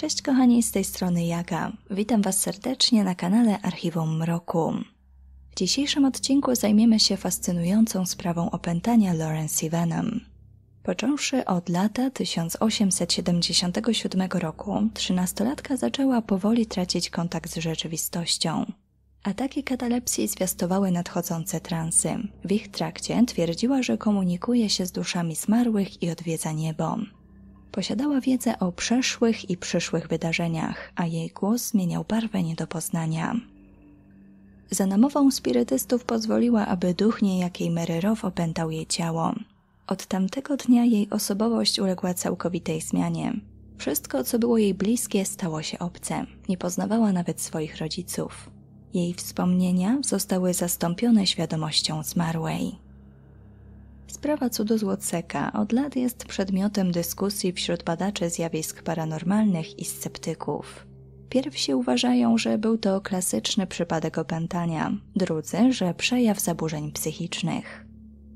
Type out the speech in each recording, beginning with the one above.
Cześć kochani, z tej strony Jaga. Witam Was serdecznie na kanale Archiwum Mroku. W dzisiejszym odcinku zajmiemy się fascynującą sprawą opętania Lawrence Venom. Począwszy od lata 1877 roku, trzynastolatka zaczęła powoli tracić kontakt z rzeczywistością. Ataki katalepsji zwiastowały nadchodzące transy. W ich trakcie twierdziła, że komunikuje się z duszami zmarłych i odwiedza niebo. Posiadała wiedzę o przeszłych i przyszłych wydarzeniach, a jej głos zmieniał barwę nie do poznania. Za namową spirytystów pozwoliła, aby duch niejakiej Mary Row opętał jej ciało. Od tamtego dnia jej osobowość uległa całkowitej zmianie. Wszystko, co było jej bliskie, stało się obce. Nie poznawała nawet swoich rodziców. Jej wspomnienia zostały zastąpione świadomością zmarłej. Sprawa cudu z od lat jest przedmiotem dyskusji wśród badaczy zjawisk paranormalnych i sceptyków. Pierwsi uważają, że był to klasyczny przypadek opętania, drudzy, że przejaw zaburzeń psychicznych.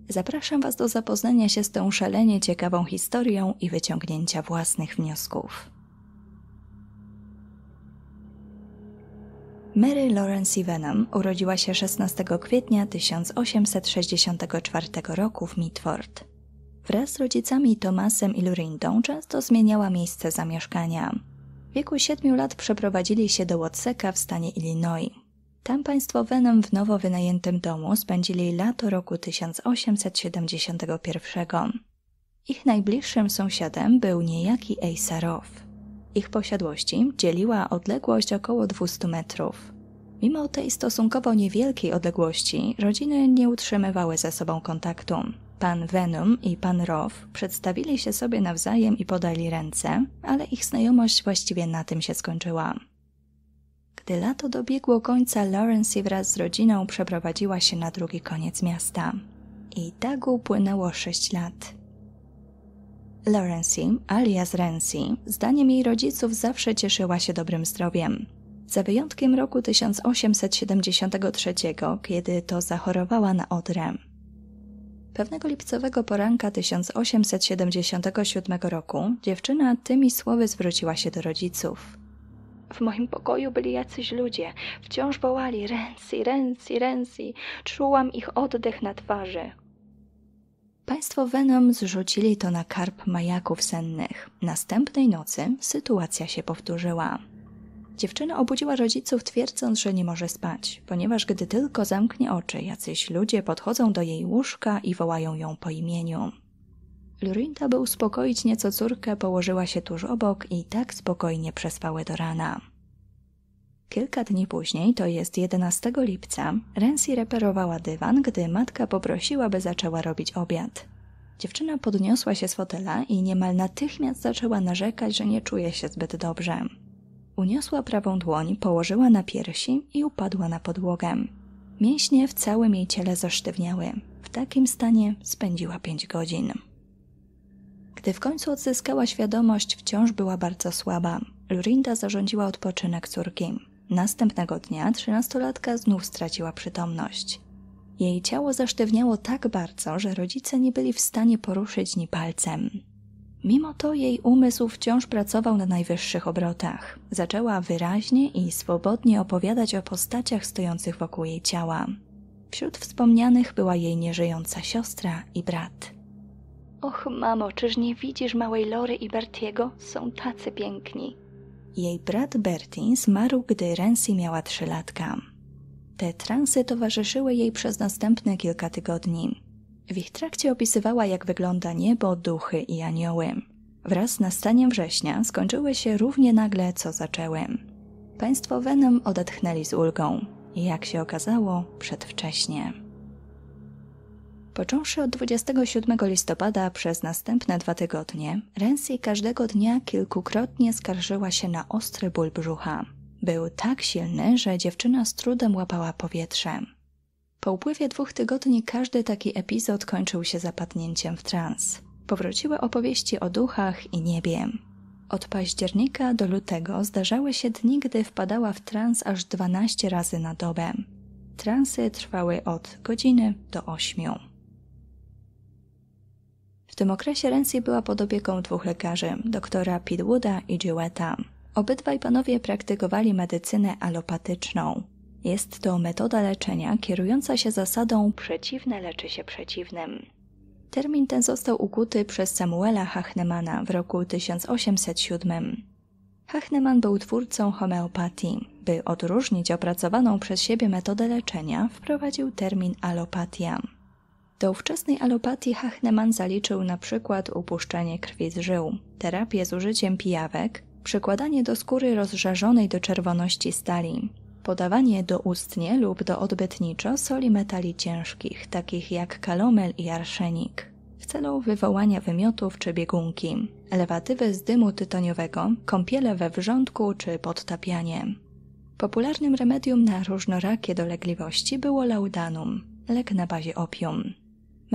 Zapraszam Was do zapoznania się z tą szalenie ciekawą historią i wyciągnięcia własnych wniosków. Mary Lawrence Venom urodziła się 16 kwietnia 1864 roku w Mitford. Wraz z rodzicami Tomasem i Lurindą często zmieniała miejsce zamieszkania. W wieku siedmiu lat przeprowadzili się do Watseka w stanie Illinois. Tam państwo Venom w nowo wynajętym domu spędzili lato roku 1871. Ich najbliższym sąsiadem był niejaki Asa Roth. Ich posiadłości dzieliła odległość około 200 metrów. Mimo tej stosunkowo niewielkiej odległości, rodziny nie utrzymywały ze sobą kontaktu. Pan Venom i pan Roth przedstawili się sobie nawzajem i podali ręce, ale ich znajomość właściwie na tym się skończyła. Gdy lato dobiegło końca, Lawrence wraz z rodziną przeprowadziła się na drugi koniec miasta. I tak upłynęło sześć lat. Laurency, alias Renzi, zdaniem jej rodziców zawsze cieszyła się dobrym zdrowiem. Za wyjątkiem roku 1873, kiedy to zachorowała na odrę. Pewnego lipcowego poranka 1877 roku dziewczyna tymi słowy zwróciła się do rodziców. W moim pokoju byli jacyś ludzie. Wciąż wołali Renzi, Renzi, Renzi. Czułam ich oddech na twarzy. Państwo Venom zrzucili to na karp majaków sennych. Następnej nocy sytuacja się powtórzyła. Dziewczyna obudziła rodziców twierdząc, że nie może spać, ponieważ gdy tylko zamknie oczy, jacyś ludzie podchodzą do jej łóżka i wołają ją po imieniu. Lurinta, by uspokoić nieco córkę, położyła się tuż obok i tak spokojnie przespały do rana. Kilka dni później, to jest 11 lipca, Rensi reperowała dywan, gdy matka poprosiła, by zaczęła robić obiad. Dziewczyna podniosła się z fotela i niemal natychmiast zaczęła narzekać, że nie czuje się zbyt dobrze. Uniosła prawą dłoń, położyła na piersi i upadła na podłogę. Mięśnie w całym jej ciele zasztywniały. W takim stanie spędziła pięć godzin. Gdy w końcu odzyskała świadomość, wciąż była bardzo słaba. Lurinda zarządziła odpoczynek córki. Następnego dnia trzynastolatka znów straciła przytomność. Jej ciało zasztywniało tak bardzo, że rodzice nie byli w stanie poruszyć ni palcem. Mimo to jej umysł wciąż pracował na najwyższych obrotach. Zaczęła wyraźnie i swobodnie opowiadać o postaciach stojących wokół jej ciała. Wśród wspomnianych była jej nieżyjąca siostra i brat. Och, mamo, czyż nie widzisz małej Lory i Bertiego? Są tacy piękni. Jej brat Bertin zmarł, gdy Rensi miała 3 latka. Te transy towarzyszyły jej przez następne kilka tygodni. W ich trakcie opisywała, jak wygląda niebo, duchy i anioły. Wraz z nastaniem września skończyły się równie nagle, co zaczęły. Państwo Venom odetchnęli z ulgą. Jak się okazało, przedwcześnie. Począwszy od 27 listopada przez następne dwa tygodnie, Rensi każdego dnia kilkukrotnie skarżyła się na ostry ból brzucha. Był tak silny, że dziewczyna z trudem łapała powietrze. Po upływie dwóch tygodni każdy taki epizod kończył się zapadnięciem w trans. Powróciły opowieści o duchach i niebie. Od października do lutego zdarzały się dni, gdy wpadała w trans aż 12 razy na dobę. Transy trwały od godziny do ośmiu. W tym okresie Renzi była pod opieką dwóch lekarzy, doktora Pidwooda i Jewetta. Obydwaj panowie praktykowali medycynę alopatyczną. Jest to metoda leczenia kierująca się zasadą przeciwne leczy się przeciwnym. Termin ten został ukuty przez Samuela Hachnemana w roku 1807. Hahnemann był twórcą homeopatii. By odróżnić opracowaną przez siebie metodę leczenia, wprowadził termin alopatia. Do ówczesnej alopatii Hahnemann zaliczył na przykład upuszczanie krwi z żył, terapię z użyciem pijawek, przykładanie do skóry rozżarzonej do czerwoności stali, podawanie doustnie lub do odbytniczo soli metali ciężkich, takich jak kalomel i arszenik, w celu wywołania wymiotów czy biegunki, elewatywy z dymu tytoniowego, kąpiele we wrzątku czy podtapianie. Popularnym remedium na różnorakie dolegliwości było laudanum, lek na bazie opium.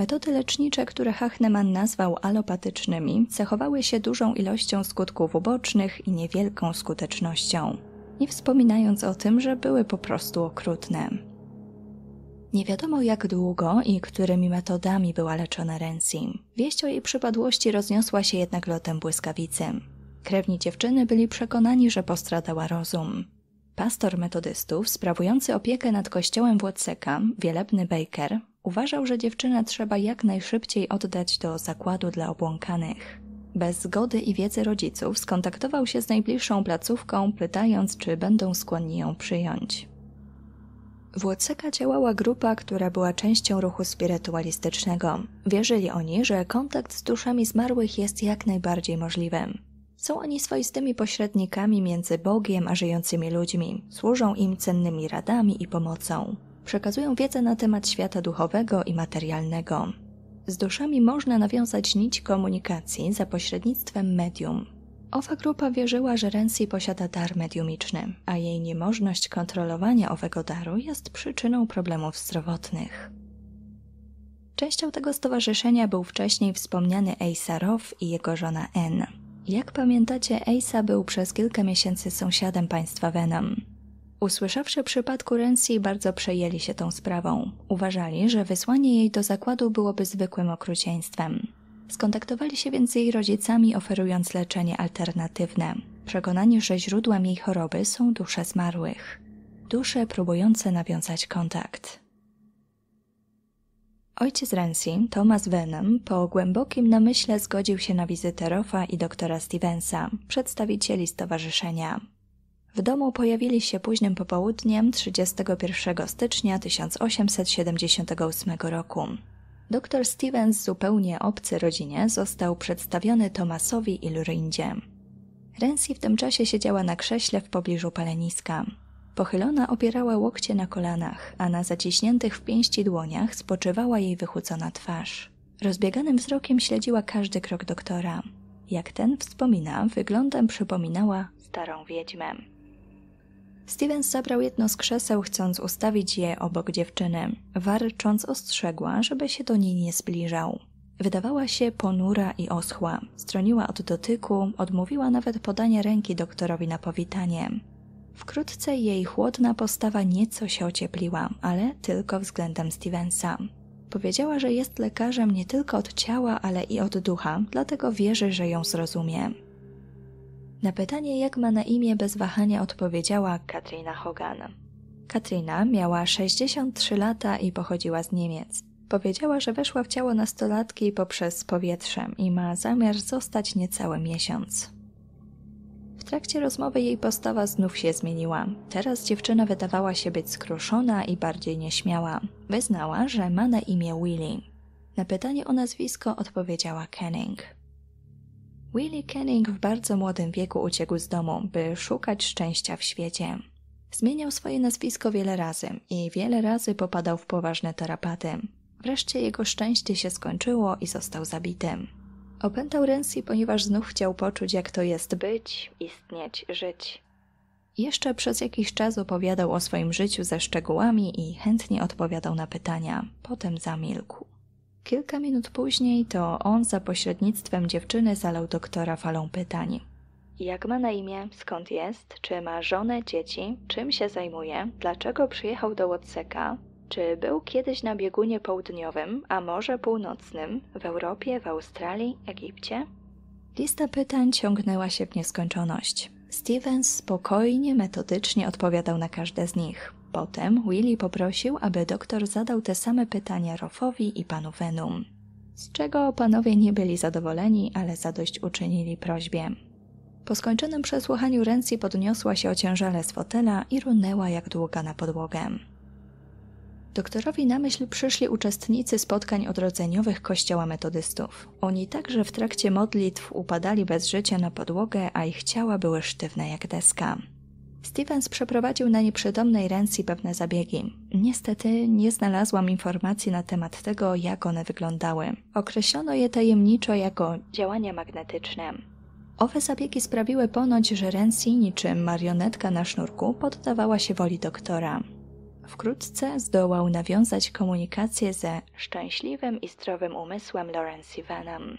Metody lecznicze, które Hahnemann nazwał alopatycznymi, cechowały się dużą ilością skutków ubocznych i niewielką skutecznością, nie wspominając o tym, że były po prostu okrutne. Nie wiadomo jak długo i którymi metodami była leczona Rensim. Wieść o jej przypadłości rozniosła się jednak lotem błyskawicy. Krewni dziewczyny byli przekonani, że postradała rozum. Pastor metodystów, sprawujący opiekę nad kościołem Włodseka, wielebny Baker, Uważał, że dziewczynę trzeba jak najszybciej oddać do zakładu dla obłąkanych. Bez zgody i wiedzy rodziców skontaktował się z najbliższą placówką, pytając, czy będą skłonni ją przyjąć. W Łoceka działała grupa, która była częścią ruchu spirytualistycznego. Wierzyli oni, że kontakt z duszami zmarłych jest jak najbardziej możliwym. Są oni swoistymi pośrednikami między Bogiem a żyjącymi ludźmi, służą im cennymi radami i pomocą przekazują wiedzę na temat świata duchowego i materialnego. Z duszami można nawiązać nić komunikacji za pośrednictwem medium. Owa grupa wierzyła, że Rensi posiada dar mediumiczny, a jej niemożność kontrolowania owego daru jest przyczyną problemów zdrowotnych. Częścią tego stowarzyszenia był wcześniej wspomniany Asa Roth i jego żona N. Jak pamiętacie, Asa był przez kilka miesięcy sąsiadem państwa Venom. Usłyszawszy przypadku Rensi, bardzo przejęli się tą sprawą. Uważali, że wysłanie jej do zakładu byłoby zwykłym okrucieństwem. Skontaktowali się więc z jej rodzicami, oferując leczenie alternatywne, przekonani, że źródłem jej choroby są dusze zmarłych. Dusze próbujące nawiązać kontakt. Ojciec Rensi, Thomas Venom, po głębokim namyśle zgodził się na wizytę Rofa i doktora Stevensa, przedstawicieli stowarzyszenia. W domu pojawili się późnym popołudniem 31 stycznia 1878 roku. Dr Stevens, zupełnie obcy rodzinie, został przedstawiony Tomasowi i Lurindzie. Rensi w tym czasie siedziała na krześle w pobliżu paleniska. Pochylona opierała łokcie na kolanach, a na zaciśniętych w pięści dłoniach spoczywała jej wychucona twarz. Rozbieganym wzrokiem śledziła każdy krok doktora. Jak ten wspomina, wyglądem przypominała starą wiedźmę. Stevens zabrał jedno z krzeseł, chcąc ustawić je obok dziewczyny. Warcząc ostrzegła, żeby się do niej nie zbliżał. Wydawała się ponura i oschła. Stroniła od dotyku, odmówiła nawet podania ręki doktorowi na powitanie. Wkrótce jej chłodna postawa nieco się ociepliła, ale tylko względem Stevensa. Powiedziała, że jest lekarzem nie tylko od ciała, ale i od ducha, dlatego wierzy, że ją zrozumie. Na pytanie, jak ma na imię, bez wahania odpowiedziała Katrina Hogan. Katrina miała 63 lata i pochodziła z Niemiec. Powiedziała, że weszła w ciało nastolatki poprzez powietrze i ma zamiar zostać niecały miesiąc. W trakcie rozmowy jej postawa znów się zmieniła. Teraz dziewczyna wydawała się być skruszona i bardziej nieśmiała. Wyznała, że ma na imię Willy. Na pytanie o nazwisko odpowiedziała Kenning. Willie Kenning w bardzo młodym wieku uciekł z domu, by szukać szczęścia w świecie. Zmieniał swoje nazwisko wiele razy i wiele razy popadał w poważne tarapaty. Wreszcie jego szczęście się skończyło i został zabity. Opętał Rensi, ponieważ znów chciał poczuć, jak to jest być, istnieć, żyć. Jeszcze przez jakiś czas opowiadał o swoim życiu ze szczegółami i chętnie odpowiadał na pytania. Potem zamilkł. Kilka minut później to on za pośrednictwem dziewczyny zalał doktora falą pytań. Jak ma na imię, skąd jest, czy ma żonę, dzieci, czym się zajmuje, dlaczego przyjechał do Łotseka, czy był kiedyś na biegunie południowym, a może północnym, w Europie, w Australii, Egipcie? Lista pytań ciągnęła się w nieskończoność. Stevens spokojnie, metodycznie odpowiadał na każde z nich. Potem Willy poprosił, aby doktor zadał te same pytania rofowi i panu Venum. Z czego panowie nie byli zadowoleni, ale zadość uczynili prośbie. Po skończonym przesłuchaniu Renzi podniosła się ociężale z fotela i runęła jak długa na podłogę. Doktorowi na myśl przyszli uczestnicy spotkań odrodzeniowych Kościoła Metodystów. Oni także w trakcie modlitw upadali bez życia na podłogę, a ich ciała były sztywne jak deska. Stevens przeprowadził na nieprzytomnej Rensi pewne zabiegi. Niestety nie znalazłam informacji na temat tego, jak one wyglądały. Określono je tajemniczo jako działania magnetyczne. Owe zabiegi sprawiły ponoć, że Rensi niczym marionetka na sznurku poddawała się woli doktora. Wkrótce zdołał nawiązać komunikację ze szczęśliwym i zdrowym umysłem Lawrence Ivanem.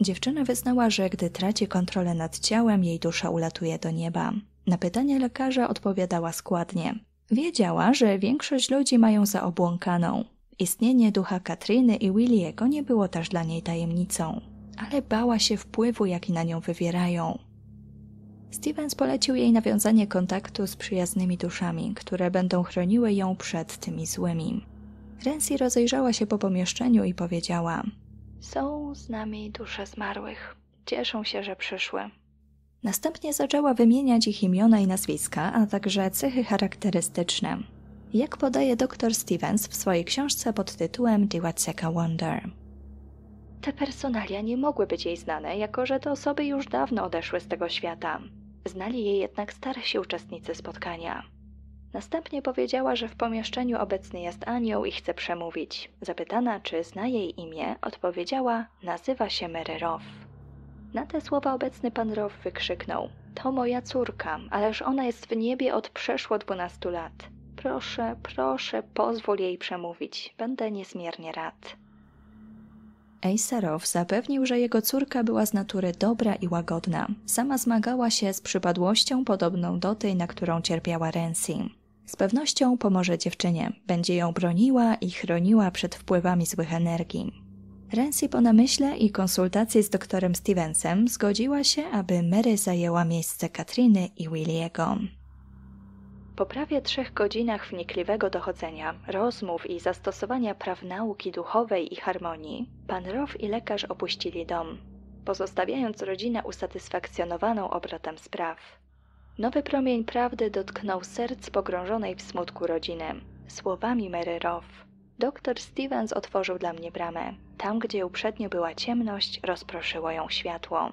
Dziewczyna wyznała, że gdy traci kontrolę nad ciałem, jej dusza ulatuje do nieba. Na pytanie lekarza odpowiadała składnie. Wiedziała, że większość ludzi mają za obłąkaną. Istnienie ducha Katryny i Williego nie było też dla niej tajemnicą, ale bała się wpływu, jaki na nią wywierają. Stevens polecił jej nawiązanie kontaktu z przyjaznymi duszami, które będą chroniły ją przed tymi złymi. Rensi rozejrzała się po pomieszczeniu i powiedziała: Są z nami dusze zmarłych. Cieszą się, że przyszły. Następnie zaczęła wymieniać ich imiona i nazwiska, a także cechy charakterystyczne. Jak podaje dr Stevens w swojej książce pod tytułem The Watseka Wonder. Te personalia nie mogły być jej znane, jako że te osoby już dawno odeszły z tego świata. Znali je jednak starsi uczestnicy spotkania. Następnie powiedziała, że w pomieszczeniu obecny jest anioł i chce przemówić. Zapytana, czy zna jej imię, odpowiedziała: Nazywa się Mary Roth. Na te słowa obecny pan Row wykrzyknął: To moja córka, ależ ona jest w niebie od przeszło dwunastu lat. Proszę, proszę, pozwól jej przemówić. Będę niezmiernie rad. Ejserow zapewnił, że jego córka była z natury dobra i łagodna. Sama zmagała się z przypadłością podobną do tej, na którą cierpiała Rensi. Z pewnością pomoże dziewczynie, będzie ją broniła i chroniła przed wpływami złych energii. Rensi po namyśle i konsultacji z doktorem Stevensem zgodziła się, aby Mary zajęła miejsce Katriny i Williego. Po prawie trzech godzinach wnikliwego dochodzenia, rozmów i zastosowania praw nauki duchowej i harmonii, pan Row i lekarz opuścili dom, pozostawiając rodzinę usatysfakcjonowaną obrotem spraw. Nowy promień prawdy dotknął serc pogrążonej w smutku rodziny. Słowami Mary Row. Doktor Stevens otworzył dla mnie bramę. Tam, gdzie uprzednio była ciemność, rozproszyło ją światło.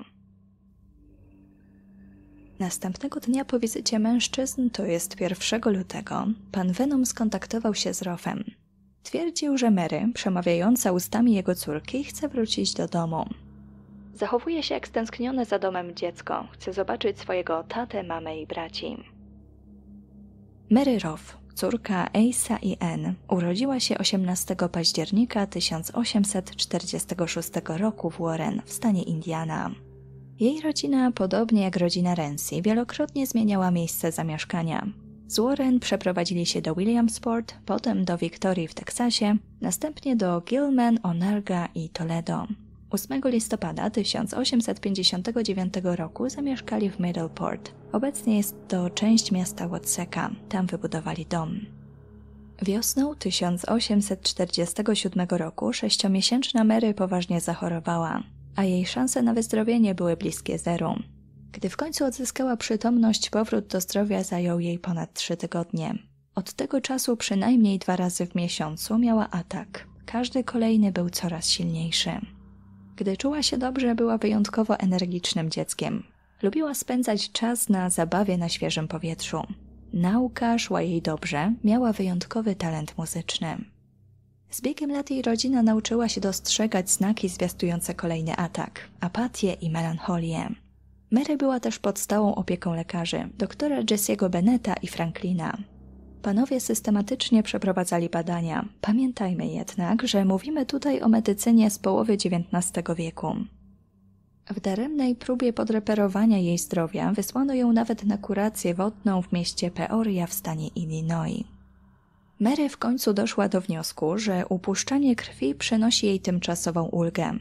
Następnego dnia po wizycie mężczyzn, to jest 1 lutego, pan Venom skontaktował się z Rofem. Twierdził, że Mary, przemawiająca ustami jego córki, chce wrócić do domu. Zachowuje się jak stęsknione za domem dziecko. Chce zobaczyć swojego tatę, mamę i braci. Mary Roff, córka Eisa i N. Urodziła się 18 października 1846 roku w Warren w stanie Indiana. Jej rodzina, podobnie jak rodzina Renzi, wielokrotnie zmieniała miejsce zamieszkania. Z Warren przeprowadzili się do Williamsport, potem do Victorii w Teksasie, następnie do Gilman, Onarga i Toledo. 8 listopada 1859 roku zamieszkali w Middleport. Obecnie jest to część miasta Watseka. Tam wybudowali dom. Wiosną 1847 roku sześciomiesięczna Mary poważnie zachorowała, a jej szanse na wyzdrowienie były bliskie zeru. Gdy w końcu odzyskała przytomność, powrót do zdrowia zajął jej ponad trzy tygodnie. Od tego czasu przynajmniej dwa razy w miesiącu miała atak. Każdy kolejny był coraz silniejszy. Gdy czuła się dobrze, była wyjątkowo energicznym dzieckiem. Lubiła spędzać czas na zabawie na świeżym powietrzu. Nauka szła jej dobrze, miała wyjątkowy talent muzyczny. Z biegiem lat jej rodzina nauczyła się dostrzegać znaki zwiastujące kolejny atak, apatię i melancholię. Mary była też pod stałą opieką lekarzy, doktora Jessiego Beneta i Franklina, Panowie systematycznie przeprowadzali badania. Pamiętajmy jednak, że mówimy tutaj o medycynie z połowy XIX wieku. W daremnej próbie podreperowania jej zdrowia wysłano ją nawet na kurację wodną w mieście Peoria w stanie Illinois. Mary w końcu doszła do wniosku, że upuszczanie krwi przynosi jej tymczasową ulgę.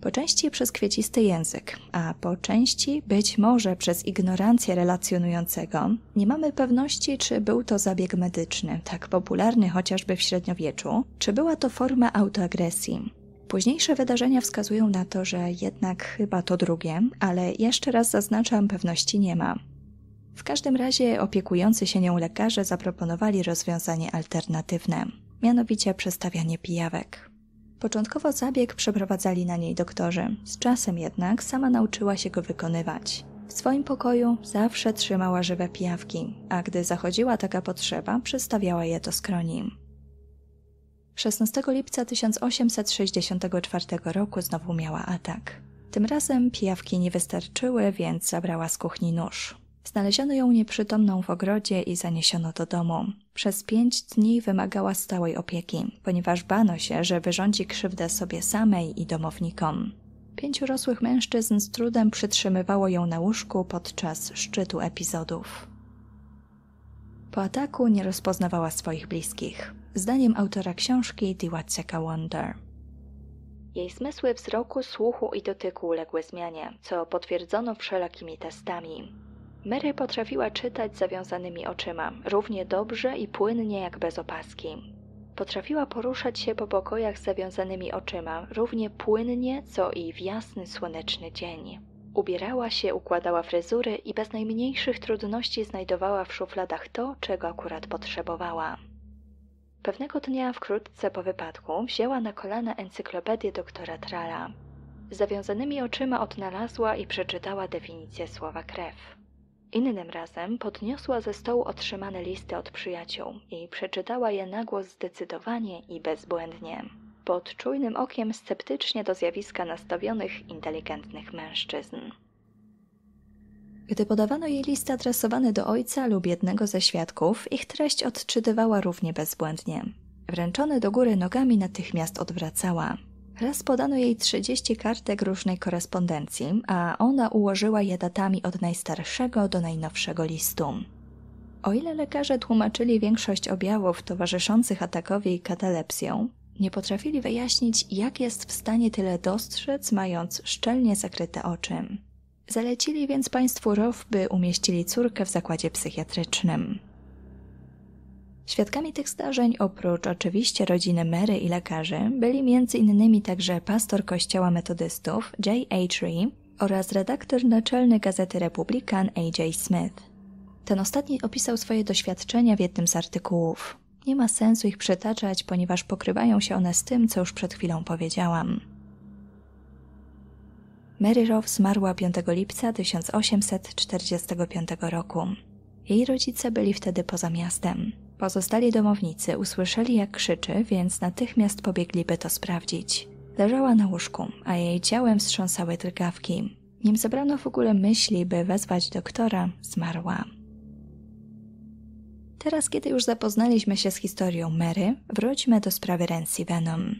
Po części przez kwiecisty język, a po części być może przez ignorancję relacjonującego, nie mamy pewności, czy był to zabieg medyczny, tak popularny chociażby w średniowieczu, czy była to forma autoagresji. Późniejsze wydarzenia wskazują na to, że jednak chyba to drugie, ale jeszcze raz zaznaczam, pewności nie ma. W każdym razie opiekujący się nią lekarze zaproponowali rozwiązanie alternatywne, mianowicie przestawianie pijawek. Początkowo zabieg przeprowadzali na niej doktorzy, z czasem jednak sama nauczyła się go wykonywać. W swoim pokoju zawsze trzymała żywe pijawki, a gdy zachodziła taka potrzeba, przystawiała je do skroni. 16 lipca 1864 roku znowu miała atak. Tym razem pijawki nie wystarczyły, więc zabrała z kuchni nóż. Znaleziono ją nieprzytomną w ogrodzie i zaniesiono do domu. Przez pięć dni wymagała stałej opieki, ponieważ bano się, że wyrządzi krzywdę sobie samej i domownikom. Pięciu rosłych mężczyzn z trudem przytrzymywało ją na łóżku podczas szczytu epizodów. Po ataku nie rozpoznawała swoich bliskich, zdaniem autora książki Diwatseka Wonder. Jej zmysły wzroku, słuchu i dotyku uległy zmianie, co potwierdzono wszelakimi testami. Mary potrafiła czytać zawiązanymi oczyma, równie dobrze i płynnie jak bez opaski. Potrafiła poruszać się po pokojach z zawiązanymi oczyma, równie płynnie co i w jasny słoneczny dzień. Ubierała się, układała fryzury i bez najmniejszych trudności znajdowała w szufladach to, czego akurat potrzebowała. Pewnego dnia, wkrótce po wypadku, wzięła na kolana encyklopedię doktora Trala. zawiązanymi oczyma odnalazła i przeczytała definicję słowa krew. Innym razem podniosła ze stołu otrzymane listy od przyjaciół i przeczytała je nagłos zdecydowanie i bezbłędnie. Pod czujnym okiem sceptycznie do zjawiska nastawionych inteligentnych mężczyzn. Gdy podawano jej list adresowany do ojca lub jednego ze świadków, ich treść odczytywała równie bezbłędnie. Wręczony do góry nogami natychmiast odwracała. Raz podano jej 30 kartek różnej korespondencji, a ona ułożyła je datami od najstarszego do najnowszego listu. O ile lekarze tłumaczyli większość objawów towarzyszących atakowi i katalepsją, nie potrafili wyjaśnić, jak jest w stanie tyle dostrzec, mając szczelnie zakryte oczy. Zalecili więc państwu Rof, by umieścili córkę w zakładzie psychiatrycznym. Świadkami tych zdarzeń, oprócz oczywiście rodziny Mary i lekarzy, byli m.in. także pastor kościoła metodystów J.H. Ree oraz redaktor naczelny gazety Republikan A.J. Smith. Ten ostatni opisał swoje doświadczenia w jednym z artykułów. Nie ma sensu ich przytaczać, ponieważ pokrywają się one z tym, co już przed chwilą powiedziałam. Mary Rowe zmarła 5 lipca 1845 roku. Jej rodzice byli wtedy poza miastem. Pozostali domownicy usłyszeli jak krzyczy, więc natychmiast pobiegli by to sprawdzić. Leżała na łóżku, a jej ciałem wstrząsały drgawki. Nim zabrano w ogóle myśli, by wezwać doktora, zmarła. Teraz, kiedy już zapoznaliśmy się z historią Mary, wróćmy do sprawy Rensi Venom.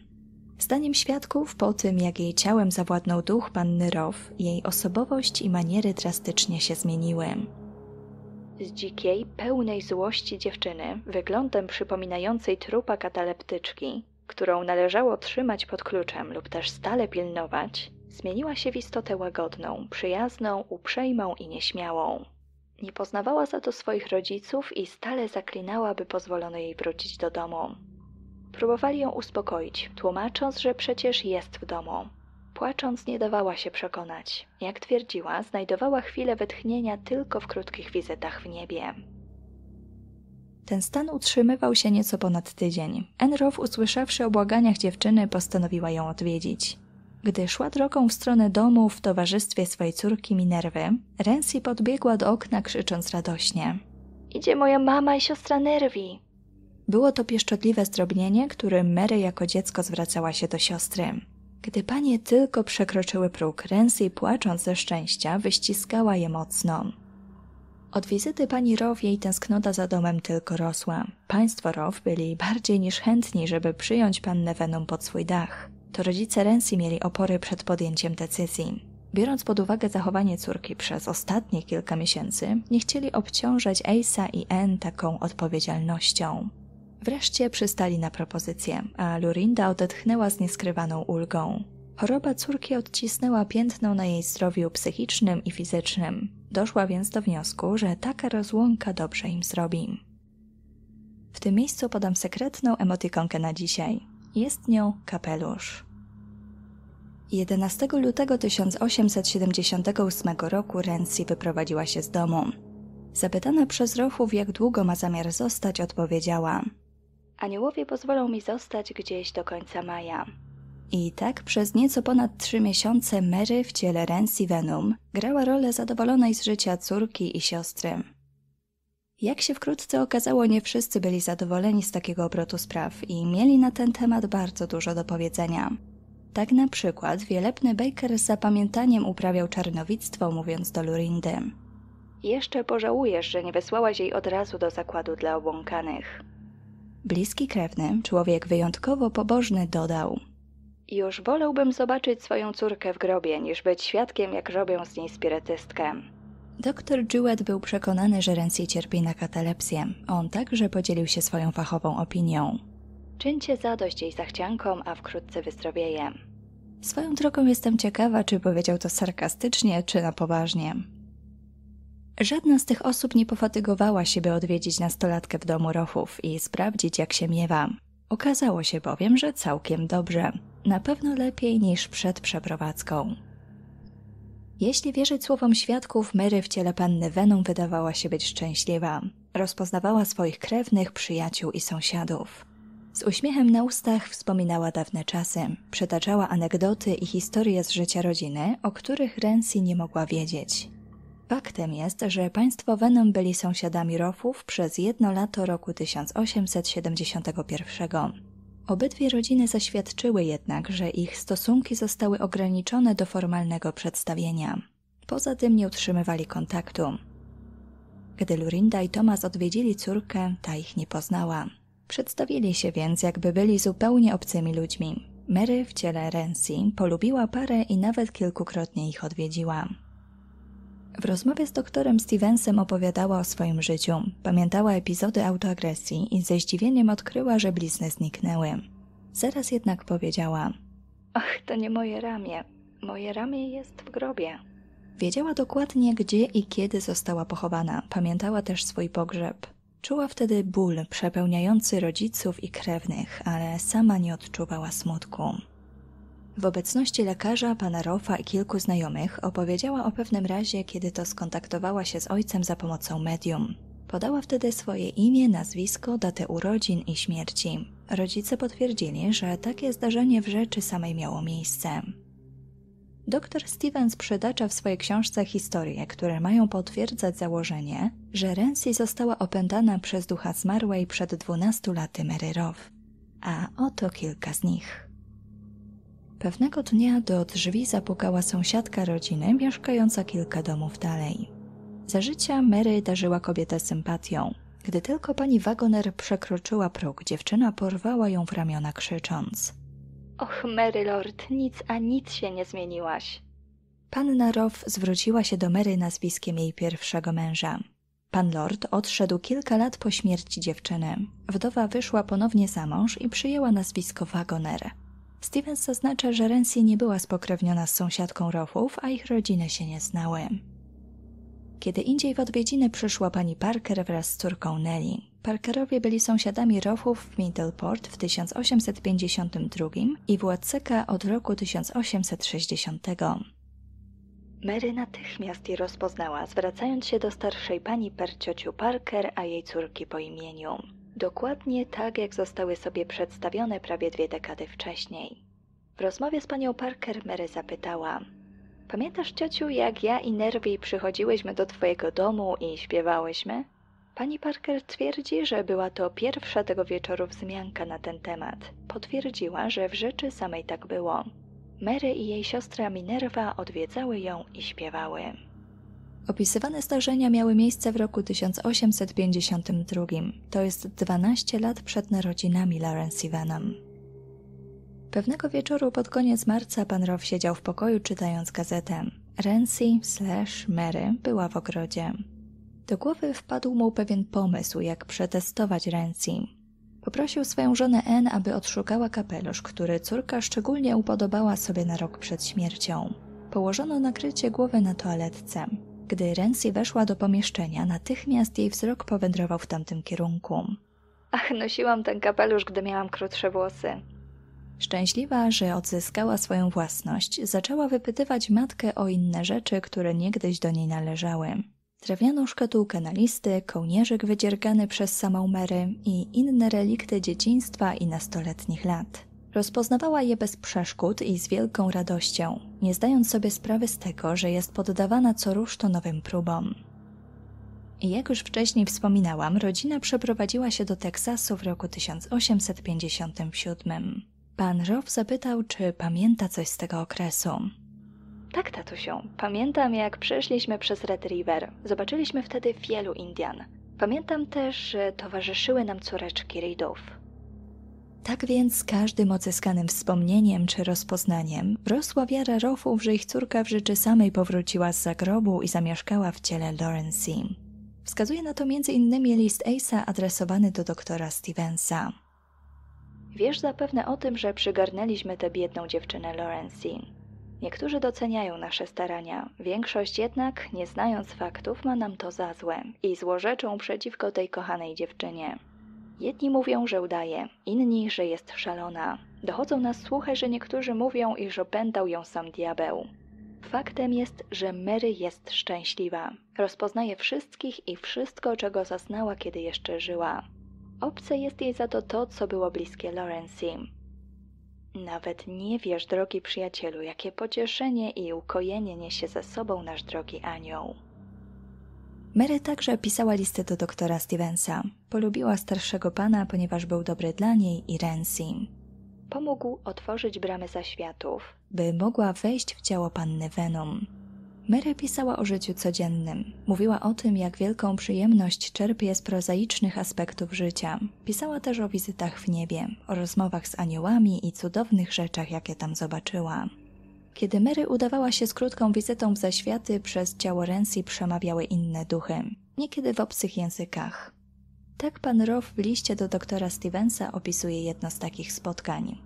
Zdaniem świadków, po tym jak jej ciałem zawładnął duch panny Row, jej osobowość i maniery drastycznie się zmieniły z dzikiej, pełnej złości dziewczyny, wyglądem przypominającej trupa kataleptyczki, którą należało trzymać pod kluczem lub też stale pilnować, zmieniła się w istotę łagodną, przyjazną, uprzejmą i nieśmiałą. Nie poznawała za to swoich rodziców i stale zaklinała, by pozwolono jej wrócić do domu. Próbowali ją uspokoić, tłumacząc, że przecież jest w domu, Płacząc nie dawała się przekonać. Jak twierdziła, znajdowała chwilę wytchnienia tylko w krótkich wizytach w niebie. Ten stan utrzymywał się nieco ponad tydzień. Enrow, usłyszawszy o błaganiach dziewczyny, postanowiła ją odwiedzić. Gdy szła drogą w stronę domu w towarzystwie swojej córki Minerwy, Rensi podbiegła do okna krzycząc radośnie. Idzie moja mama i siostra Nerwi. Było to pieszczotliwe zdrobnienie, którym Mary jako dziecko zwracała się do siostry. Gdy panie tylko przekroczyły próg, Rensi płacząc ze szczęścia, wyściskała je mocno. Od wizyty pani Row jej tęsknota za domem tylko rosła. Państwo Row byli bardziej niż chętni, żeby przyjąć pannę Venom pod swój dach. To rodzice Rensi mieli opory przed podjęciem decyzji. Biorąc pod uwagę zachowanie córki przez ostatnie kilka miesięcy, nie chcieli obciążać Ace'a i Anne taką odpowiedzialnością. Wreszcie przystali na propozycję, a Lurinda odetchnęła z nieskrywaną ulgą. Choroba córki odcisnęła piętno na jej zdrowiu psychicznym i fizycznym. Doszła więc do wniosku, że taka rozłąka dobrze im zrobi. W tym miejscu podam sekretną emotykonkę na dzisiaj. Jest nią kapelusz. 11 lutego 1878 roku Renzi wyprowadziła się z domu. Zapytana przez Rochów, jak długo ma zamiar zostać, odpowiedziała: Aniołowie pozwolą mi zostać gdzieś do końca maja. I tak przez nieco ponad trzy miesiące Mary w ciele Rensi Venom grała rolę zadowolonej z życia córki i siostry. Jak się wkrótce okazało, nie wszyscy byli zadowoleni z takiego obrotu spraw i mieli na ten temat bardzo dużo do powiedzenia. Tak na przykład wielebny Baker z zapamiętaniem uprawiał czarnowictwo, mówiąc do Lurindy. Jeszcze pożałujesz, że nie wysłałaś jej od razu do zakładu dla obłąkanych. Bliski krewny, człowiek wyjątkowo pobożny, dodał: Już wolałbym zobaczyć swoją córkę w grobie, niż być świadkiem, jak robią z niej spirytystkę. Doktor Jewett był przekonany, że Renzi cierpi na katalepsję. On także podzielił się swoją fachową opinią. Czyńcie zadość jej zachciankom, a wkrótce wyzdrowieje. Swoją drogą jestem ciekawa, czy powiedział to sarkastycznie, czy na poważnie. Żadna z tych osób nie pofatygowała się, by odwiedzić nastolatkę w domu Rochów i sprawdzić, jak się miewa. Okazało się bowiem, że całkiem dobrze. Na pewno lepiej niż przed przeprowadzką. Jeśli wierzyć słowom świadków, Mary w ciele panny Venom wydawała się być szczęśliwa. Rozpoznawała swoich krewnych, przyjaciół i sąsiadów. Z uśmiechem na ustach wspominała dawne czasy, przytaczała anegdoty i historie z życia rodziny, o których Rensi nie mogła wiedzieć. Faktem jest, że państwo Venom byli sąsiadami Rofów przez jedno lato roku 1871. Obydwie rodziny zaświadczyły jednak, że ich stosunki zostały ograniczone do formalnego przedstawienia. Poza tym nie utrzymywali kontaktu. Gdy Lurinda i Thomas odwiedzili córkę, ta ich nie poznała. Przedstawili się więc, jakby byli zupełnie obcymi ludźmi. Mary w ciele Rensi polubiła parę i nawet kilkukrotnie ich odwiedziła. W rozmowie z doktorem Stevensem opowiadała o swoim życiu, pamiętała epizody autoagresji i ze zdziwieniem odkryła, że blizny zniknęły. Zaraz jednak powiedziała: Ach, to nie moje ramię. Moje ramię jest w grobie. Wiedziała dokładnie, gdzie i kiedy została pochowana, pamiętała też swój pogrzeb. Czuła wtedy ból przepełniający rodziców i krewnych, ale sama nie odczuwała smutku. W obecności lekarza, pana Rofa i kilku znajomych opowiedziała o pewnym razie, kiedy to skontaktowała się z ojcem za pomocą medium. Podała wtedy swoje imię, nazwisko, datę urodzin i śmierci. Rodzice potwierdzili, że takie zdarzenie w rzeczy samej miało miejsce. Doktor Stevens przytacza w swojej książce historie, które mają potwierdzać założenie, że Rensi została opętana przez ducha zmarłej przed 12 laty Mary Rowe. A oto kilka z nich. Pewnego dnia do drzwi zapukała sąsiadka rodziny mieszkająca kilka domów dalej. Za życia Mary darzyła kobietę sympatią. Gdy tylko pani Wagoner przekroczyła próg, dziewczyna porwała ją w ramiona krzycząc. Och, Mary Lord, nic a nic się nie zmieniłaś. Panna Row zwróciła się do Mary nazwiskiem jej pierwszego męża. Pan Lord odszedł kilka lat po śmierci dziewczyny. Wdowa wyszła ponownie za mąż i przyjęła nazwisko Wagoner. Stevens zaznacza, że Rensi nie była spokrewniona z sąsiadką Rochów, a ich rodziny się nie znały. Kiedy indziej w odwiedziny przyszła pani Parker wraz z córką Nelly. Parkerowie byli sąsiadami Rochów w Middleport w 1852 i władceka od roku 1860. Mary natychmiast je rozpoznała, zwracając się do starszej pani per Parker, a jej córki po imieniu dokładnie tak jak zostały sobie przedstawione prawie dwie dekady wcześniej. W rozmowie z panią Parker Mary zapytała: Pamiętasz, ciociu, jak ja i Nerwi przychodziłyśmy do twojego domu i śpiewałyśmy? Pani Parker twierdzi, że była to pierwsza tego wieczoru wzmianka na ten temat. Potwierdziła, że w rzeczy samej tak było. Mary i jej siostra Minerva odwiedzały ją i śpiewały. Opisywane zdarzenia miały miejsce w roku 1852, to jest 12 lat przed narodzinami Lawrence Ivanam. Pewnego wieczoru pod koniec marca pan Row siedział w pokoju czytając gazetę. Rensi slash Mary była w ogrodzie. Do głowy wpadł mu pewien pomysł, jak przetestować Rensi. Poprosił swoją żonę N, aby odszukała kapelusz, który córka szczególnie upodobała sobie na rok przed śmiercią. Położono nakrycie głowy na toaletce. Gdy Rensi weszła do pomieszczenia, natychmiast jej wzrok powędrował w tamtym kierunku. Ach, nosiłam ten kapelusz, gdy miałam krótsze włosy. Szczęśliwa, że odzyskała swoją własność, zaczęła wypytywać matkę o inne rzeczy, które niegdyś do niej należały. Drewnianą szkatułkę na listy, kołnierzyk wydziergany przez samą Mary i inne relikty dzieciństwa i nastoletnich lat. Rozpoznawała je bez przeszkód i z wielką radością, nie zdając sobie sprawy z tego, że jest poddawana co rusz to nowym próbom. Jak już wcześniej wspominałam, rodzina przeprowadziła się do Teksasu w roku 1857. Pan Row zapytał, czy pamięta coś z tego okresu. Tak, tatusiu. Pamiętam, jak przeszliśmy przez Red River. Zobaczyliśmy wtedy wielu Indian. Pamiętam też, że towarzyszyły nam córeczki Reidów. Tak więc każdym odzyskanym wspomnieniem czy rozpoznaniem rosła wiara Roffów, że ich córka w rzeczy samej powróciła z zagrobu i zamieszkała w ciele Lauren Sim. Wskazuje na to m.in. list Ace'a adresowany do doktora Stevensa. Wiesz zapewne o tym, że przygarnęliśmy tę biedną dziewczynę Lauren Sim. Niektórzy doceniają nasze starania, większość jednak, nie znając faktów, ma nam to za złe i złorzeczą przeciwko tej kochanej dziewczynie. Jedni mówią, że udaje, inni, że jest szalona. Dochodzą nas słuchy, że niektórzy mówią, iż opętał ją sam diabeł. Faktem jest, że Mary jest szczęśliwa. Rozpoznaje wszystkich i wszystko, czego zaznała, kiedy jeszcze żyła. Obce jest jej za to to, co było bliskie Laurencji. Nawet nie wiesz, drogi przyjacielu, jakie pocieszenie i ukojenie niesie ze sobą nasz drogi anioł. Mary także pisała listy do doktora Stevensa. Polubiła starszego pana, ponieważ był dobry dla niej i Rensi. Pomógł otworzyć bramy zaświatów, by mogła wejść w ciało panny Venom. Mary pisała o życiu codziennym. Mówiła o tym, jak wielką przyjemność czerpie z prozaicznych aspektów życia. Pisała też o wizytach w niebie, o rozmowach z aniołami i cudownych rzeczach, jakie tam zobaczyła. Kiedy Mary udawała się z krótką wizytą w zaświaty, przez ciało Rensi przemawiały inne duchy, niekiedy w obcych językach. Tak pan Rowe w liście do doktora Stevensa opisuje jedno z takich spotkań.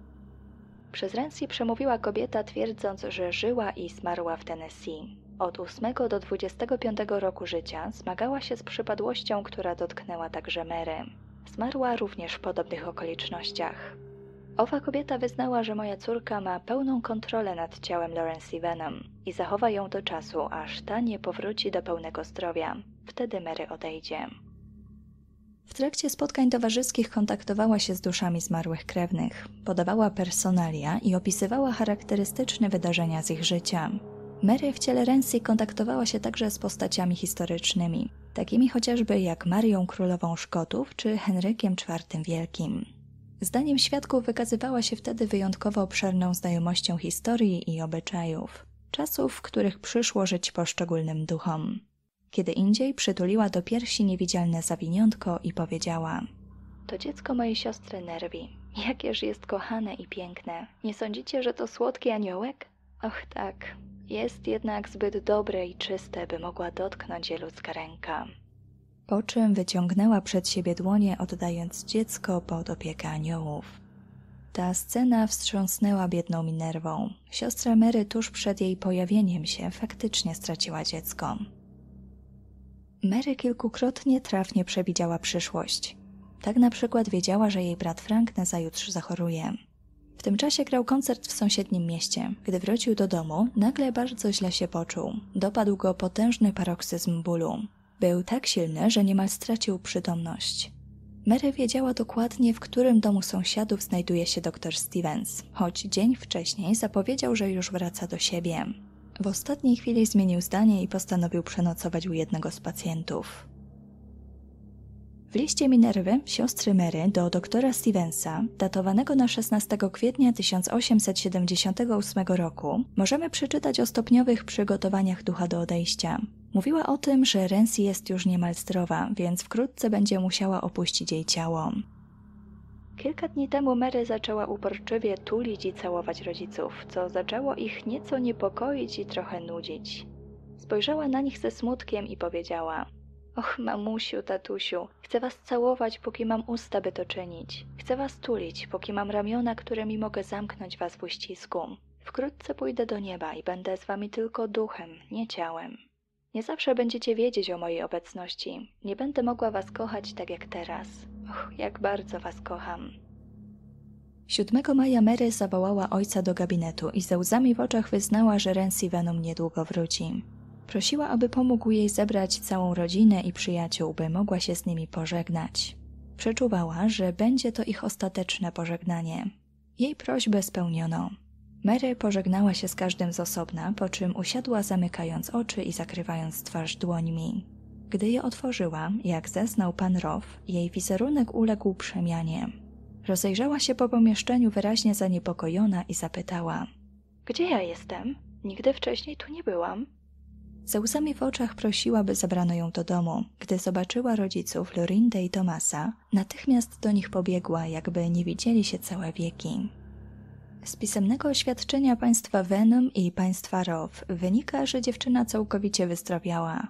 Przez Rensi przemówiła kobieta twierdząc, że żyła i zmarła w Tennessee. Od 8 do 25 roku życia zmagała się z przypadłością, która dotknęła także Mary. Zmarła również w podobnych okolicznościach. Owa kobieta wyznała, że moja córka ma pełną kontrolę nad ciałem Lawrence Venom i zachowa ją do czasu, aż ta nie powróci do pełnego zdrowia. Wtedy Mary odejdzie. W trakcie spotkań towarzyskich kontaktowała się z duszami zmarłych krewnych, podawała personalia i opisywała charakterystyczne wydarzenia z ich życia. Mary w ciele Rensi kontaktowała się także z postaciami historycznymi, takimi chociażby jak Marią Królową Szkotów czy Henrykiem IV Wielkim. Zdaniem świadków wykazywała się wtedy wyjątkowo obszerną znajomością historii i obyczajów, czasów, w których przyszło żyć poszczególnym duchom. Kiedy indziej przytuliła do piersi niewidzialne zawiniątko i powiedziała: To dziecko mojej siostry Nerwi. Jakież jest kochane i piękne. Nie sądzicie, że to słodki aniołek? Och tak, jest jednak zbyt dobre i czyste, by mogła dotknąć je ludzka ręka po czym wyciągnęła przed siebie dłonie, oddając dziecko pod opiekę aniołów. Ta scena wstrząsnęła biedną Minerwą. Siostra Mary tuż przed jej pojawieniem się faktycznie straciła dziecko. Mary kilkukrotnie trafnie przewidziała przyszłość. Tak na przykład wiedziała, że jej brat Frank nazajutrz zachoruje. W tym czasie grał koncert w sąsiednim mieście. Gdy wrócił do domu, nagle bardzo źle się poczuł. Dopadł go potężny paroksyzm bólu. Był tak silny, że niemal stracił przytomność. Mary wiedziała dokładnie, w którym domu sąsiadów znajduje się dr Stevens, choć dzień wcześniej zapowiedział, że już wraca do siebie. W ostatniej chwili zmienił zdanie i postanowił przenocować u jednego z pacjentów. W liście Minerwy, siostry Mary, do doktora Stevensa, datowanego na 16 kwietnia 1878 roku, możemy przeczytać o stopniowych przygotowaniach ducha do odejścia. Mówiła o tym, że Rensi jest już niemal zdrowa, więc wkrótce będzie musiała opuścić jej ciało. Kilka dni temu Mary zaczęła uporczywie tulić i całować rodziców, co zaczęło ich nieco niepokoić i trochę nudzić. Spojrzała na nich ze smutkiem i powiedziała: Och, mamusiu, tatusiu, chcę was całować, póki mam usta, by to czynić. Chcę was tulić, póki mam ramiona, którymi mogę zamknąć was w uścisku. Wkrótce pójdę do nieba i będę z wami tylko duchem, nie ciałem. Nie zawsze będziecie wiedzieć o mojej obecności. Nie będę mogła was kochać tak jak teraz. Och, jak bardzo was kocham. 7 maja Mary zawołała ojca do gabinetu i ze łzami w oczach wyznała, że Rensi Venom niedługo wróci. Prosiła, aby pomógł jej zebrać całą rodzinę i przyjaciół, by mogła się z nimi pożegnać. Przeczuwała, że będzie to ich ostateczne pożegnanie. Jej prośbę spełniono. Mary pożegnała się z każdym z osobna, po czym usiadła zamykając oczy i zakrywając twarz dłońmi. Gdy je otworzyła, jak zeznał pan Row, jej wizerunek uległ przemianie. Rozejrzała się po pomieszczeniu wyraźnie zaniepokojona i zapytała: Gdzie ja jestem? Nigdy wcześniej tu nie byłam. Ze łzami w oczach prosiła, by zabrano ją do domu. Gdy zobaczyła rodziców Lorindę i Tomasa, natychmiast do nich pobiegła, jakby nie widzieli się całe wieki. Z pisemnego oświadczenia państwa Venom i państwa Rov wynika, że dziewczyna całkowicie wyzdrowiała.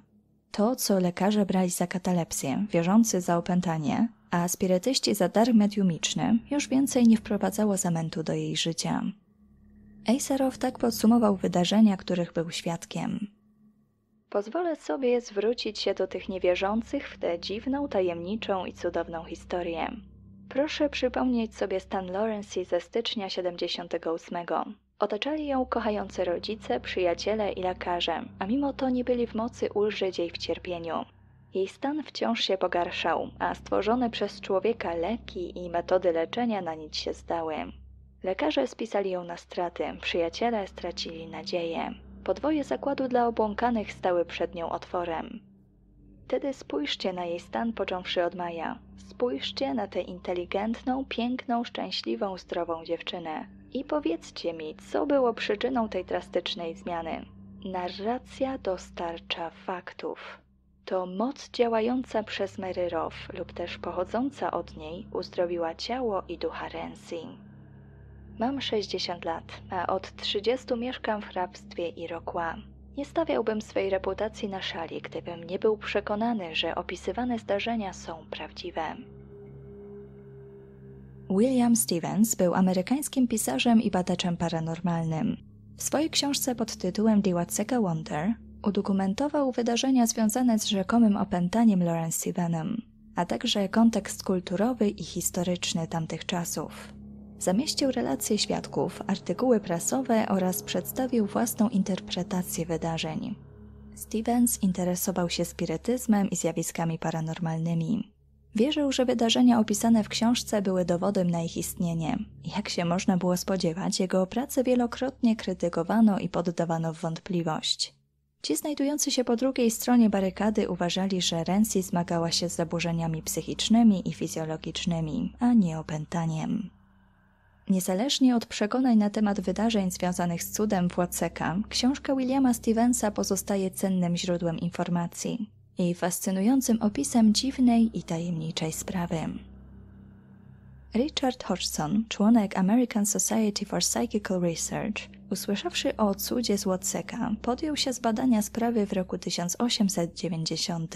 To, co lekarze brali za katalepsję, wierzący za opętanie, a spirytyści za dar mediumiczny, już więcej nie wprowadzało zamętu do jej życia. Acerow tak podsumował wydarzenia, których był świadkiem. Pozwolę sobie zwrócić się do tych niewierzących w tę dziwną, tajemniczą i cudowną historię. Proszę przypomnieć sobie stan Lawrence ze stycznia 78. Otaczali ją kochający rodzice, przyjaciele i lekarze, a mimo to nie byli w mocy ulżyć jej w cierpieniu. Jej stan wciąż się pogarszał, a stworzone przez człowieka leki i metody leczenia na nic się zdały. Lekarze spisali ją na straty, przyjaciele stracili nadzieję. Podwoje zakładu dla obłąkanych stały przed nią otworem wtedy spójrzcie na jej stan począwszy od maja. Spójrzcie na tę inteligentną, piękną, szczęśliwą, zdrową dziewczynę. I powiedzcie mi, co było przyczyną tej drastycznej zmiany. Narracja dostarcza faktów. To moc działająca przez Mary Roth lub też pochodząca od niej uzdrowiła ciało i ducha Rensi. Mam 60 lat, a od 30 mieszkam w hrabstwie Irokła. Nie stawiałbym swej reputacji na szali, gdybym nie był przekonany, że opisywane zdarzenia są prawdziwe. William Stevens był amerykańskim pisarzem i badaczem paranormalnym. W swojej książce pod tytułem The Watseka Wonder udokumentował wydarzenia związane z rzekomym opętaniem Lawrence Stevenem, a także kontekst kulturowy i historyczny tamtych czasów. Zamieścił relacje świadków, artykuły prasowe oraz przedstawił własną interpretację wydarzeń. Stevens interesował się spirytyzmem i zjawiskami paranormalnymi. Wierzył, że wydarzenia opisane w książce były dowodem na ich istnienie. Jak się można było spodziewać, jego pracę wielokrotnie krytykowano i poddawano w wątpliwość. Ci znajdujący się po drugiej stronie barykady uważali, że Rensi zmagała się z zaburzeniami psychicznymi i fizjologicznymi, a nie opętaniem. Niezależnie od przekonań na temat wydarzeń związanych z cudem Płaceka, książka Williama Stevensa pozostaje cennym źródłem informacji i fascynującym opisem dziwnej i tajemniczej sprawy. Richard Hodgson, członek American Society for Psychical Research, usłyszawszy o cudzie z Watseka, podjął się zbadania sprawy w roku 1890.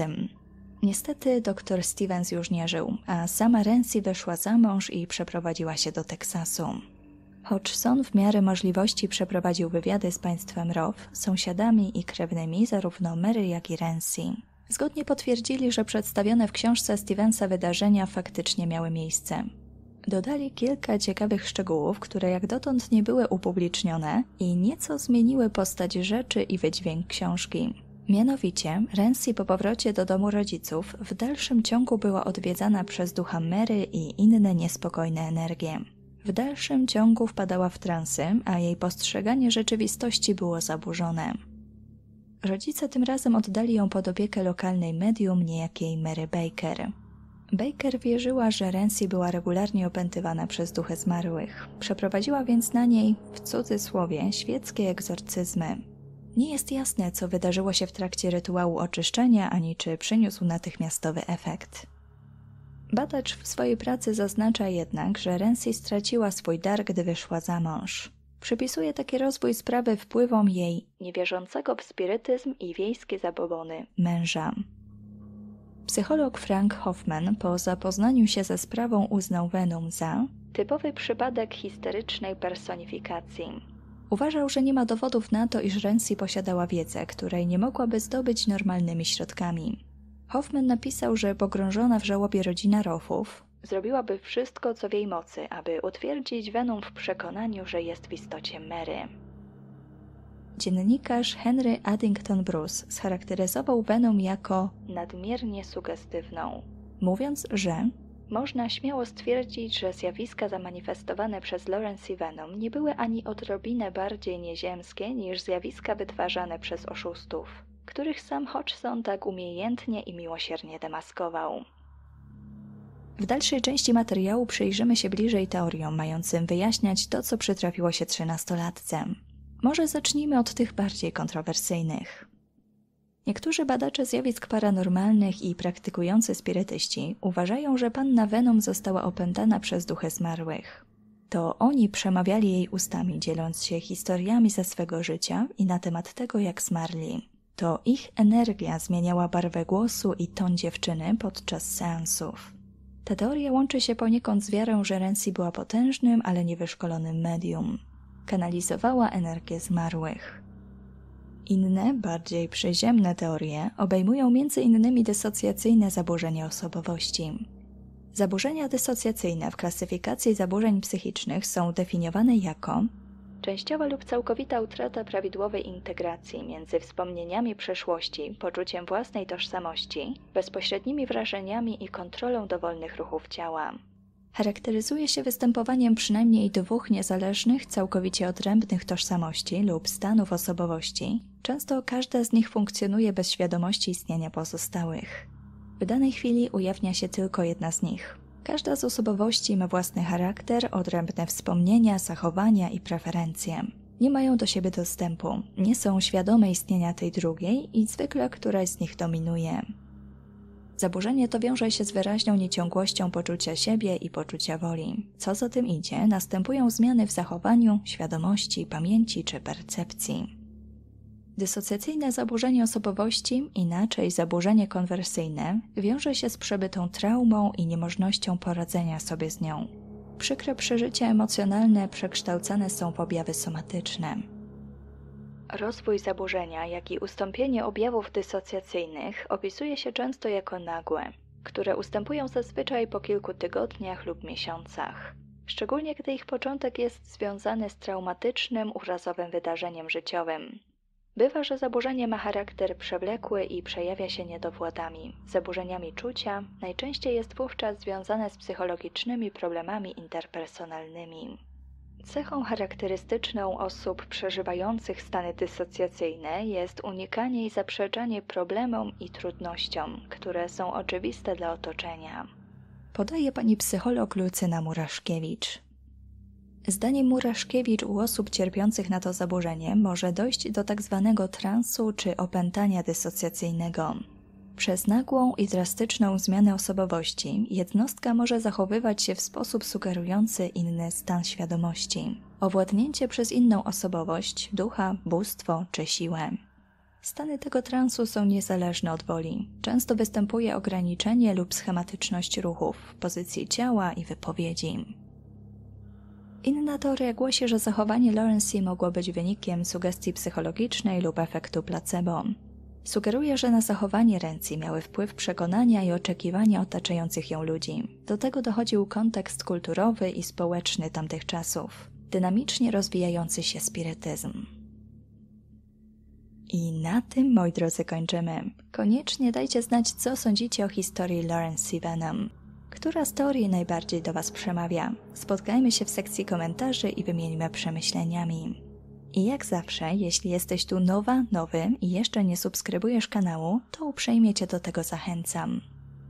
Niestety dr Stevens już nie żył, a sama Renzi wyszła za mąż i przeprowadziła się do Teksasu. Hodgson w miarę możliwości przeprowadził wywiady z państwem Row, sąsiadami i krewnymi zarówno Mary jak i Renzi. Zgodnie potwierdzili, że przedstawione w książce Stevensa wydarzenia faktycznie miały miejsce. Dodali kilka ciekawych szczegółów, które jak dotąd nie były upublicznione i nieco zmieniły postać rzeczy i wydźwięk książki. Mianowicie, Rensi po powrocie do domu rodziców w dalszym ciągu była odwiedzana przez ducha Mary i inne niespokojne energie. W dalszym ciągu wpadała w transy, a jej postrzeganie rzeczywistości było zaburzone. Rodzice tym razem oddali ją pod opiekę lokalnej medium niejakiej Mary Baker. Baker wierzyła, że Rensi była regularnie opętywana przez duchy zmarłych. Przeprowadziła więc na niej, w cudzysłowie, świeckie egzorcyzmy, nie jest jasne, co wydarzyło się w trakcie rytuału oczyszczenia, ani czy przyniósł natychmiastowy efekt. Badacz w swojej pracy zaznacza jednak, że Rensi straciła swój dar, gdy wyszła za mąż. Przypisuje taki rozwój sprawy wpływom jej niewierzącego w spirytyzm i wiejskie zabobony męża. Psycholog Frank Hoffman po zapoznaniu się ze sprawą uznał Venom za typowy przypadek histerycznej personifikacji Uważał, że nie ma dowodów na to, iż Renzi posiadała wiedzę, której nie mogłaby zdobyć normalnymi środkami. Hoffman napisał, że pogrążona w żałobie rodzina Roffów zrobiłaby wszystko, co w jej mocy, aby utwierdzić Venom w przekonaniu, że jest w istocie Mary. Dziennikarz Henry Addington Bruce scharakteryzował Venom jako nadmiernie sugestywną, mówiąc, że można śmiało stwierdzić, że zjawiska zamanifestowane przez Lawrence i Venom nie były ani odrobinę bardziej nieziemskie niż zjawiska wytwarzane przez oszustów, których sam Hodgson tak umiejętnie i miłosiernie demaskował. W dalszej części materiału przyjrzymy się bliżej teoriom mającym wyjaśniać to, co przytrafiło się trzynastolatcem. Może zacznijmy od tych bardziej kontrowersyjnych. Niektórzy badacze zjawisk paranormalnych i praktykujący spirytyści uważają, że panna Venom została opętana przez duchy zmarłych. To oni przemawiali jej ustami, dzieląc się historiami ze swego życia i na temat tego, jak zmarli. To ich energia zmieniała barwę głosu i ton dziewczyny podczas seansów. Ta teoria łączy się poniekąd z wiarą, że Rensi była potężnym, ale niewyszkolonym medium. Kanalizowała energię zmarłych. Inne, bardziej przyziemne teorie obejmują m.in. dysocjacyjne zaburzenia osobowości. Zaburzenia dysocjacyjne w klasyfikacji zaburzeń psychicznych są definiowane jako częściowa lub całkowita utrata prawidłowej integracji między wspomnieniami przeszłości, poczuciem własnej tożsamości, bezpośrednimi wrażeniami i kontrolą dowolnych ruchów ciała charakteryzuje się występowaniem przynajmniej dwóch niezależnych, całkowicie odrębnych tożsamości lub stanów osobowości. Często każda z nich funkcjonuje bez świadomości istnienia pozostałych. W danej chwili ujawnia się tylko jedna z nich. Każda z osobowości ma własny charakter, odrębne wspomnienia, zachowania i preferencje. Nie mają do siebie dostępu, nie są świadome istnienia tej drugiej i zwykle któraś z nich dominuje. Zaburzenie to wiąże się z wyraźną nieciągłością poczucia siebie i poczucia woli. Co za tym idzie, następują zmiany w zachowaniu, świadomości, pamięci czy percepcji. Dysocjacyjne zaburzenie osobowości, inaczej zaburzenie konwersyjne, wiąże się z przebytą traumą i niemożnością poradzenia sobie z nią. Przykre przeżycia emocjonalne przekształcane są w objawy somatyczne. Rozwój zaburzenia, jak i ustąpienie objawów dysocjacyjnych opisuje się często jako nagłe, które ustępują zazwyczaj po kilku tygodniach lub miesiącach. Szczególnie gdy ich początek jest związany z traumatycznym, urazowym wydarzeniem życiowym. Bywa, że zaburzenie ma charakter przewlekły i przejawia się niedowładami, zaburzeniami czucia, najczęściej jest wówczas związane z psychologicznymi problemami interpersonalnymi. Cechą charakterystyczną osób przeżywających stany dysocjacyjne jest unikanie i zaprzeczanie problemom i trudnościom, które są oczywiste dla otoczenia. Podaje pani psycholog Lucyna Muraszkiewicz. Zdaniem Muraszkiewicz u osób cierpiących na to zaburzenie może dojść do tak zwanego transu czy opętania dysocjacyjnego, przez nagłą i drastyczną zmianę osobowości jednostka może zachowywać się w sposób sugerujący inny stan świadomości. Owładnięcie przez inną osobowość, ducha, bóstwo czy siłę. Stany tego transu są niezależne od woli. Często występuje ograniczenie lub schematyczność ruchów, pozycji ciała i wypowiedzi. Inna teoria głosi, że zachowanie Lorency mogło być wynikiem sugestii psychologicznej lub efektu placebo. Sugeruje, że na zachowanie Renzi miały wpływ przekonania i oczekiwania otaczających ją ludzi. Do tego dochodził kontekst kulturowy i społeczny tamtych czasów, dynamicznie rozwijający się spirytyzm. I na tym, moi drodzy, kończymy. Koniecznie dajcie znać, co sądzicie o historii Lawrence Sivanam. Która z teorii najbardziej do Was przemawia? Spotkajmy się w sekcji komentarzy i wymienimy przemyśleniami. I jak zawsze, jeśli jesteś tu nowa, nowy i jeszcze nie subskrybujesz kanału, to uprzejmie Cię do tego zachęcam.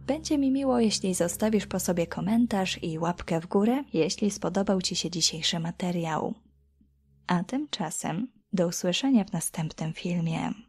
Będzie mi miło, jeśli zostawisz po sobie komentarz i łapkę w górę, jeśli spodobał Ci się dzisiejszy materiał. A tymczasem do usłyszenia w następnym filmie.